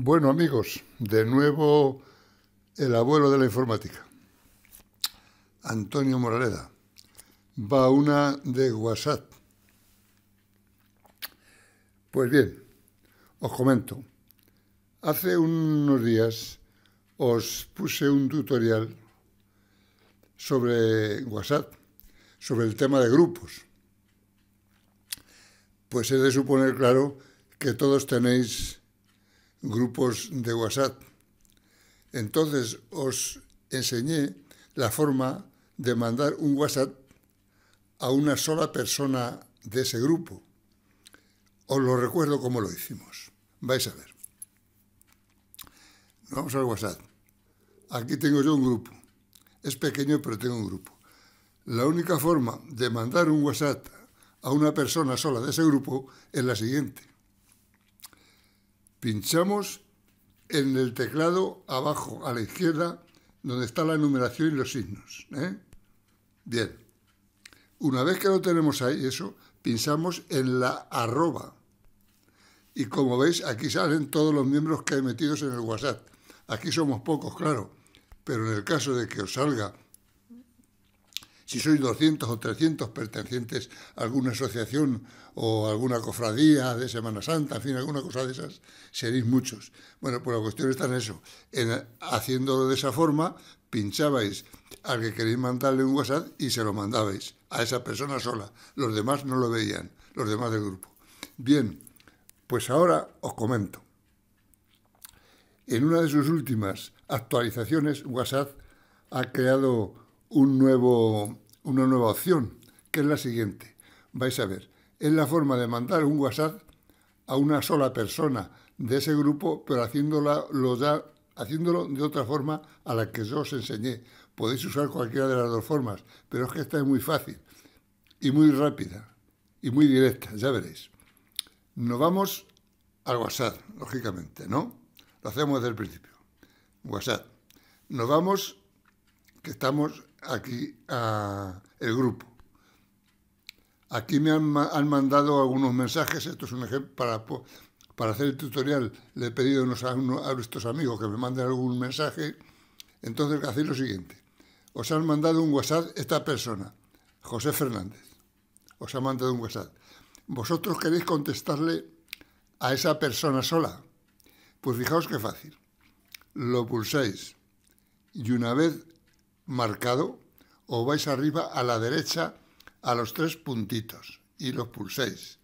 Bueno amigos, de nuevo el abuelo de la informática, Antonio Moraleda. Va una de WhatsApp. Pues bien, os comento. Hace unos días os puse un tutorial sobre WhatsApp, sobre el tema de grupos. Pues he de suponer, claro, que todos tenéis grupos de WhatsApp. Entonces os enseñé la forma de mandar un WhatsApp a una sola persona de ese grupo. Os lo recuerdo como lo hicimos. Vais a ver. Vamos al WhatsApp. Aquí tengo yo un grupo. Es pequeño, pero tengo un grupo. La única forma de mandar un WhatsApp a una persona sola de ese grupo es la siguiente. Pinchamos en el teclado abajo a la izquierda donde está la numeración y los signos. ¿eh? Bien. Una vez que lo tenemos ahí, eso, pinchamos en la arroba. Y como veis, aquí salen todos los miembros que hay metidos en el WhatsApp. Aquí somos pocos, claro, pero en el caso de que os salga si sois 200 o 300 pertenecientes a alguna asociación o alguna cofradía de Semana Santa, en fin, alguna cosa de esas, seréis muchos. Bueno, pues la cuestión está en eso, haciéndolo de esa forma, pinchabais al que queréis mandarle un WhatsApp y se lo mandabais a esa persona sola. Los demás no lo veían, los demás del grupo. Bien, pues ahora os comento. En una de sus últimas actualizaciones, WhatsApp ha creado una nueva opción, que es la siguiente. Vais a ver, es la forma de mandar un WhatsApp a una sola persona de ese grupo, pero haciéndolo de otra forma a la que yo os enseñé. Podéis usar cualquiera de las dos formas, pero es que esta es muy fácil y muy rápida y muy directa, ya veréis. Nos vamos al WhatsApp, lógicamente, ¿no? Lo hacemos desde el principio. WhatsApp. Nos vamos estamos aquí, a ah, el grupo. Aquí me han, mandado algunos mensajes, esto es un ejemplo, para, para hacer el tutorial le he pedido a, a nuestros amigos que me manden algún mensaje, entonces hacéis lo siguiente, os han mandado un WhatsApp esta persona, José Fernández, os ha mandado un WhatsApp. Vosotros queréis contestarle a esa persona sola, pues fijaos qué fácil, lo pulsáis y una vez marcado, o vais arriba a la derecha a los tres puntitos y los pulséis.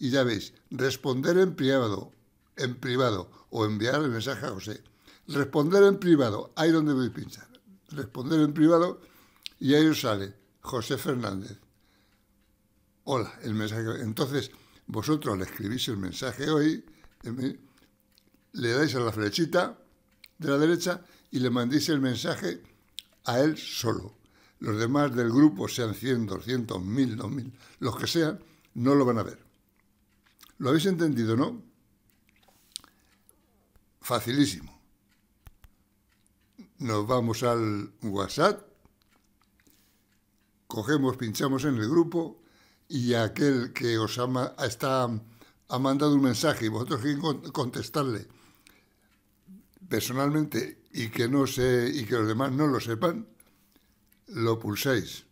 Y ya veis, responder en privado, en privado o enviar el mensaje a José. Responder en privado, ahí donde voy a pinchar. Responder en privado y ahí os sale José Fernández. Hola, el mensaje. Entonces, vosotros le escribís el mensaje hoy, le dais a la flechita de la derecha y le mandéis el mensaje a él solo. Los demás del grupo, sean 100, 200, 1000, 2000, los que sean, no lo van a ver. ¿Lo habéis entendido, no? Facilísimo. Nos vamos al WhatsApp, cogemos, pinchamos en el grupo y aquel que os ama, está, ha mandado un mensaje y vosotros que contestarle personalmente y que no y que los demás no lo sepan, lo pulsáis.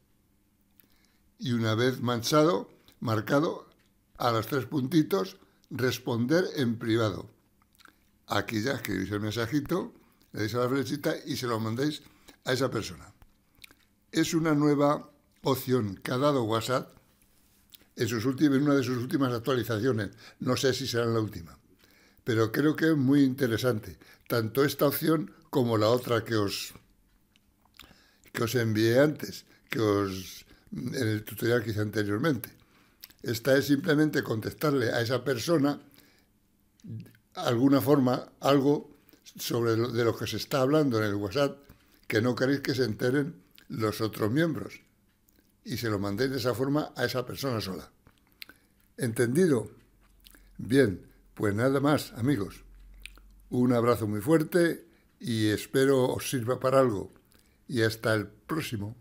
Y una vez manchado, marcado a los tres puntitos, responder en privado. Aquí ya escribís el mensajito, le dais a la flechita y se lo mandáis a esa persona. Es una nueva opción que ha dado WhatsApp en, sus en una de sus últimas actualizaciones. No sé si será la última pero creo que es muy interesante, tanto esta opción como la otra que os, que os envié antes, que os en el tutorial que hice anteriormente. Esta es simplemente contestarle a esa persona alguna forma, algo sobre de lo que se está hablando en el WhatsApp que no queréis que se enteren los otros miembros y se lo mandéis de esa forma a esa persona sola. ¿Entendido? Bien, pues nada más, amigos. Un abrazo muy fuerte y espero os sirva para algo. Y hasta el próximo.